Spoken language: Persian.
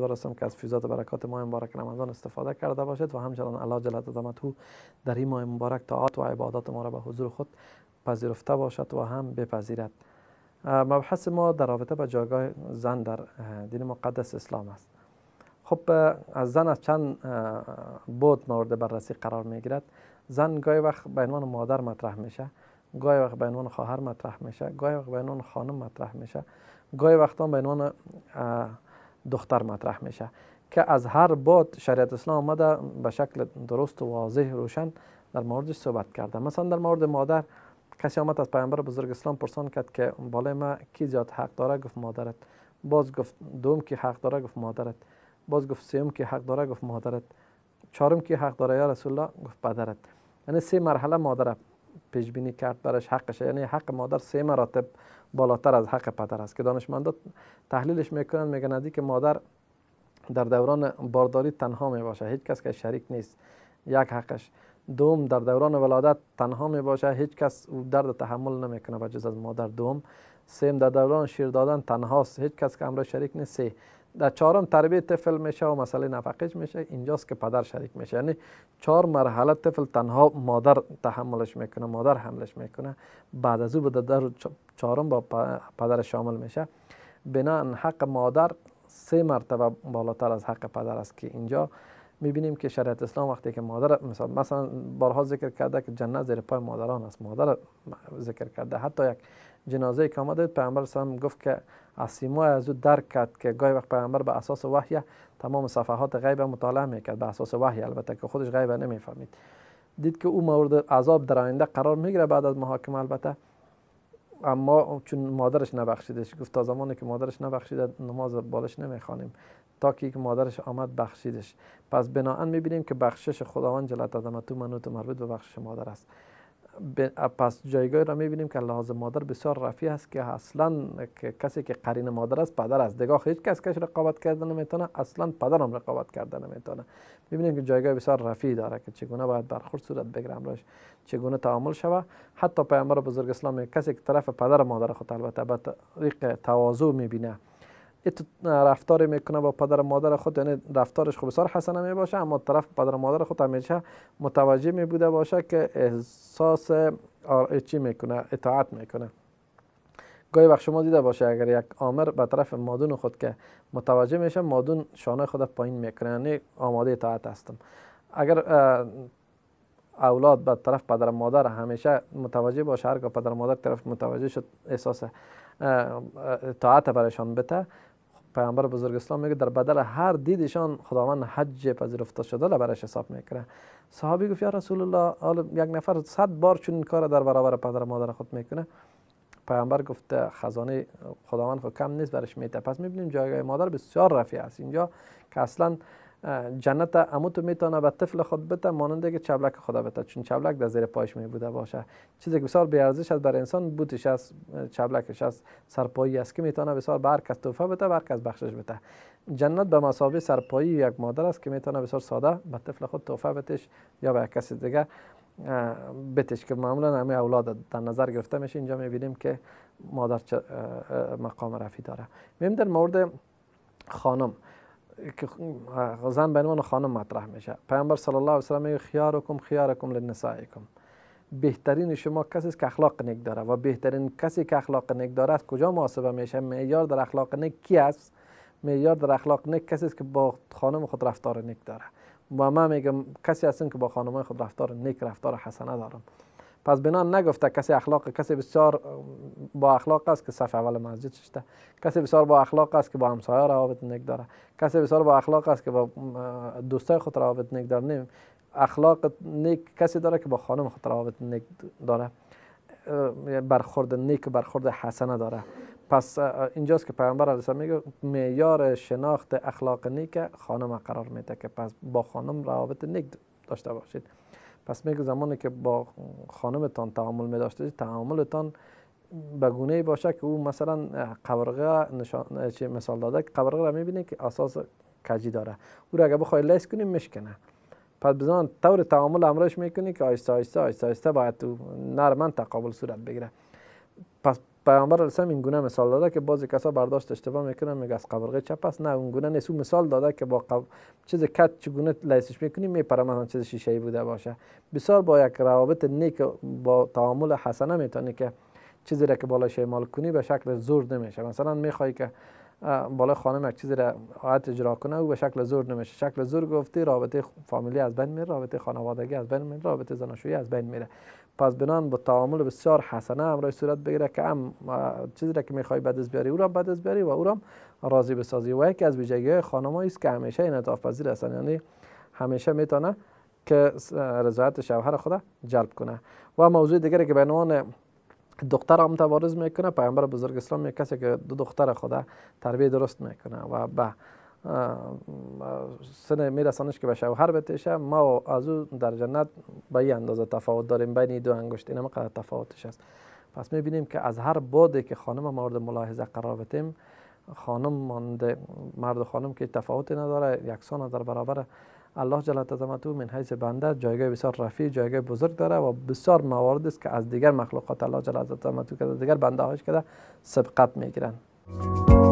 امیدوار هستم که از فیضات برکات ماه مبارک رمضان استفاده کرده باشد و همچنان الله جل تو در این ماه مبارک طاعات و عبادات ما را به حضور خود پذیرفته باشد و هم بپذیرد مبحث ما در رابطه به جایگاه زن در دین مقدس اسلام است خب از زن از چند بود مورد بررسی قرار میگیرد زن گاهی وقت به عنوان مادر مطرح میشه گاهی وقت به عنوان خواهر مطرح میشه گاهی وقت به عنوان خانم مطرح میشه گاهی وقتا به عنوان دختر مطرح میشه که از هر باد شریعت اسلام آمده به شکل درست و واضح روشن در موردش صحبت کرده مثلا در مورد مادر کسی آمد از پیامبر بزرگ اسلام پرسان کرد که بالای ما کی زیاد حق داره گفت مادرت باز گفت دوم کی حق داره گفت مادرت باز گفت سوم کی حق داره گفت مادرت چهارم کی حق داره یا رسول الله گفت پدرت یعنی سه مرحله مادر پیش بینی کرد برش حقش یعنی حق مادر سه مراتب بالاتر از حق پدر است که دانشمندا تحلیلش میکنن میگن از که مادر در دوران بارداری تنها می هیچ کس که شریک نیست یک حقش دوم در دوران ولادت تنها می باشه هیچ کس درد تحمل نمیکنه و جز از مادر دوم سیم در دوران شیر دادن تنهاست هیچ کس که همراه شریک نیست سه در چهارم تربیت طفل میشه و مسئله نفقش میشه اینجاست که پدر شریک میشه یعنی چهار مرحله طفل تنها مادر تحملش میکنه مادر حملش میکنه بعد از او به در چهارم با پدر شامل میشه بنا حق مادر سه مرتبه بالاتر از حق پدر است که اینجا میبینیم که شریعت اسلام وقتی که مادر مثلا, مثلا بارها ذکر کرده که جنت زیر پای مادران است مادر ذکر کرده حتی یک جنازه که آمده پیامبر هم گفت که از سیما از او درک کرد که گاهی وقت پیامبر به اساس وحی تمام صفحات غیب مطالعه میکرد به اساس وحی البته که خودش غیب نمیفهمید دید که او مورد عذاب در آینده قرار میگیره بعد از محاکمه البته اما چون مادرش نبخشیدش گفت تا زمانی که مادرش نبخشیده نماز بالش نمیخوانیم تا که مادرش آمد بخشیدش پس بناهن میبینیم که بخشش خداوند جلت عظمتو و منوط مربوط به بخشش مادر است پس جایگاه را میبینیم که لحاظ مادر بسیار رفیع است که اصلا کسی که قرین مادر است پدر است دگاه هیچ کس کش رقابت کرده نمیتونه اصلا پدر هم رقابت کرده نمیتونه میبینیم که جایگاه بسیار رفیع داره که چگونه باید برخورد صورت بگرم روش چگونه تعامل شوه حتی پیامبر بزرگ اسلام کسی که طرف پدر مادر خود البته به طریق تواضع میبینه تو رفتار میکنه با پدر مادر خود یعنی رفتارش خوب بسیار حسنه می باشه اما طرف پدر مادر خود همیشه متوجه می بوده باشه که احساس چی میکنه اطاعت میکنه گاهی وقت شما دیده باشه اگر یک آمر به طرف مادون خود که متوجه میشه مادون شانه خود پایین میکنه یعنی آماده اطاعت هستم اگر اولاد به طرف پدر مادر همیشه متوجه باشه هرگاه پدر مادر طرف متوجه شد احساس اطاعت برایشان بته پیامبر بزرگ اسلام میگه در بدل هر دیدشان خداوند حج پذیرفته شده را برایش حساب میکنه صحابی گفت یا رسول الله یک نفر صد بار چون این کار در برابر پدر مادر خود میکنه پیامبر گفته خزانه خداوند خود کم نیست برش میته پس میبینیم جایگاه مادر بسیار رفیع است اینجا که اصلا جنت امو تو میتانه به طفل خود بده مانند که چبلک خدا بده چون چبلک در زیر پایش می بوده باشه چیزی که بسیار بیارزش است برای انسان بودش از چبلکش از سرپایی است که میتونه بسیار به هر کس توفه بده به کس بخشش بده جنت به مسابقه سرپایی یک مادر است که میتانه بسیار ساده به طفل خود توفه بتش یا به کسی دیگه بتش که معمولا همه اولاد در نظر گرفته میشه اینجا میبینیم که مادر مقام رفی داره میم در مورد خانم که زن به عنوان خانم مطرح میشه پیامبر صلی الله علیه و سلم خیارکم خیارکم لنسائکم بهترین شما کسی است که اخلاق نیک داره و بهترین کسی که اخلاق نیک داره از کجا محاسبه میشه معیار در اخلاق نیک کی است معیار در اخلاق نیک کسی است که با خانم خود رفتار نیک داره و من میگم کسی هستن که با خانم خود رفتار نیک رفتار حسنه دارم پس بنا نگفته کسی اخلاق کسی بسیار با اخلاق است که صف اول مسجد شده کسی بسیار با اخلاق است که با همسایه روابط نیک داره کسی بسیار با اخلاق است که با دوستای خود روابط نیک داره نیم اخلاق نیک کسی داره که با خانم خود روابط نیک داره یعنی برخورد نیک برخورد حسنه داره پس اینجاست که پیامبر علیه السلام میگه معیار شناخت اخلاق نیک خانم قرار میده که پس با خانم روابط نیک داشته باشید پس میگه زمانی که با خانمتان تعامل می تعاملتان به گونه باشه که او مثلا قبرغه نشان... چه مثال داده که قبرغه را میبینه که اساس کجی داره او را اگه بخوای لیس کنیم مشکنه پس بزن طور تعامل امرش میکنی که آیسته آیسته آیسته آیسته باید تو نرمن تقابل صورت بگیره پس پیامبر السلام این گونه مثال داده که بعضی کسا برداشت اشتباه میکنن میگه از قبرغه چپ نه اون گونه نیست مثال داده که با قب... چیز کت چگونه لیسش میکنی میپره مثلا چیز شیشه بوده باشه بسیار با یک روابط نیک با تعامل حسنه میتونی که چیزی را که بالا شمال کنی به شکل زور نمیشه مثلا میخوای که بالا خانم یک چیزی را عادت اجرا کنه او به شکل زور نمیشه شکل زور گفتی رابطه فامیلی از بین میره رابطه خانوادگی از بین میره رابطه زناشویی از بین میره پس بنان با تعامل بسیار حسنه امرای صورت بگیره که هم چیزی را که میخوای بدز بیاری او را بدز بیاری و او را راضی بسازی و یکی از ویژگی های خانمایی است که همیشه انعطاف پذیر هستن یعنی همیشه میتونه که رضایت شوهر خود جلب کنه و موضوع دیگری که به عنوان دختر هم تبارز میکنه پیامبر بزرگ اسلام کسی که دو دختر خود تربیه درست میکنه و به سن میرسانش که به شوهر بتیشه ما از او در جنت به این اندازه تفاوت داریم بین دو انگشت اینم قدر تفاوتش است پس میبینیم که از هر بادی که خانم مورد ملاحظه قرار بتیم خانم مانده مرد و خانم که تفاوتی نداره یکسان در برابر الله جل تزمتو من حیث بنده جایگاه بسیار رفی جایگاه بزرگ داره و بسیار موارد است که از دیگر مخلوقات الله جل تزمتو که دیگر بنده هاش کرده سبقت میگیرن